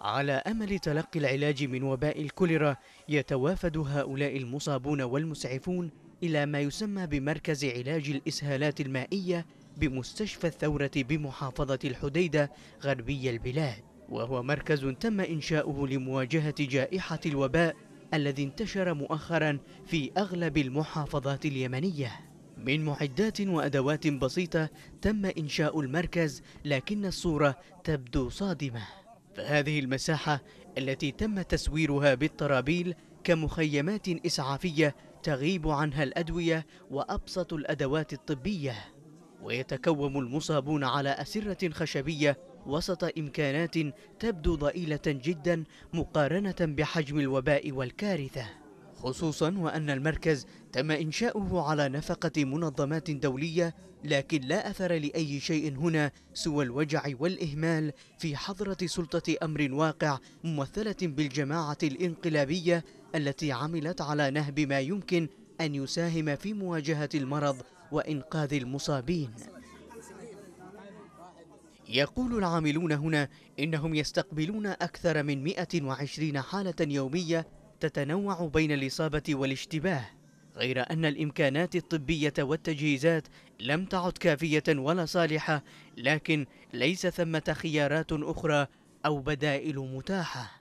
على أمل تلقي العلاج من وباء الكوليرا يتوافد هؤلاء المصابون والمسعفون إلى ما يسمى بمركز علاج الإسهالات المائية بمستشفى الثورة بمحافظة الحديدة غربي البلاد وهو مركز تم إنشاؤه لمواجهة جائحة الوباء الذي انتشر مؤخرا في أغلب المحافظات اليمنية من معدات وأدوات بسيطة تم إنشاء المركز لكن الصورة تبدو صادمة فهذه المساحة التي تم تسويرها بالطرابيل كمخيمات إسعافية تغيب عنها الأدوية وأبسط الأدوات الطبية ويتكوم المصابون على أسرة خشبية وسط إمكانات تبدو ضئيلة جدا مقارنة بحجم الوباء والكارثة خصوصا وأن المركز تم إنشاؤه على نفقة منظمات دولية لكن لا أثر لأي شيء هنا سوى الوجع والإهمال في حضرة سلطة أمر واقع ممثلة بالجماعة الإنقلابية التي عملت على نهب ما يمكن أن يساهم في مواجهة المرض وإنقاذ المصابين يقول العاملون هنا إنهم يستقبلون أكثر من 120 حالة يومية تتنوع بين الإصابة والاشتباه غير أن الإمكانات الطبية والتجهيزات لم تعد كافية ولا صالحة لكن ليس ثمة خيارات أخرى أو بدائل متاحة